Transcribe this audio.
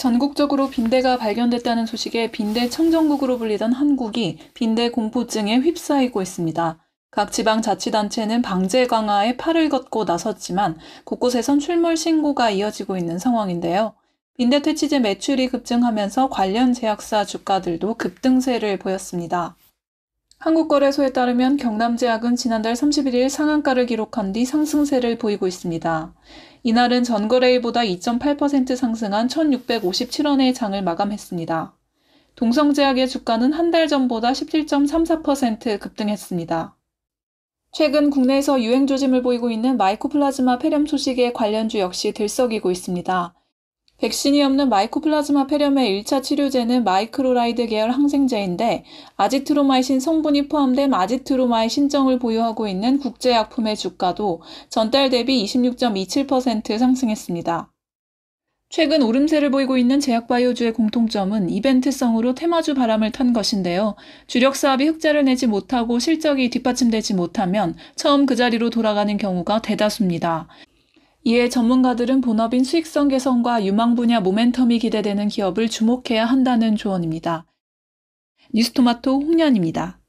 전국적으로 빈대가 발견됐다는 소식에 빈대 청정국으로 불리던 한국이 빈대 공포증에 휩싸이고 있습니다. 각 지방 자치단체는 방제 강화에 팔을 걷고 나섰지만 곳곳에선 출몰 신고가 이어지고 있는 상황인데요. 빈대 퇴치제 매출이 급증하면서 관련 제약사 주가들도 급등세를 보였습니다. 한국거래소에 따르면 경남제약은 지난달 31일 상한가를 기록한 뒤 상승세를 보이고 있습니다. 이날은 전거래일보다 2.8% 상승한 1,657원의 장을 마감했습니다. 동성제약의 주가는 한 달 전보다 17.34% 급등했습니다. 최근 국내에서 유행 조짐을 보이고 있는 마이코플라즈마 폐렴 소식에 관련주 역시 들썩이고 있습니다. 백신이 없는 마이코플라즈마 폐렴의 1차 치료제는 마이크로라이드 계열 항생제인데 아지트로마이신 성분이 포함된 아지트로마의 신정을 보유하고 있는 국제약품의 주가도 전달 대비 26.27% 상승했습니다. 최근 오름세를 보이고 있는 제약바이오주의 공통점은 이벤트성으로 테마주 바람을 탄 것인데요. 주력 사업이 흑자를 내지 못하고 실적이 뒷받침되지 못하면 처음 그 자리로 돌아가는 경우가 대다수입니다. 이에 전문가들은 본업인 수익성 개선과 유망 분야 모멘텀이 기대되는 기업을 주목해야 한다는 조언입니다. 뉴스토마토 홍련입니다.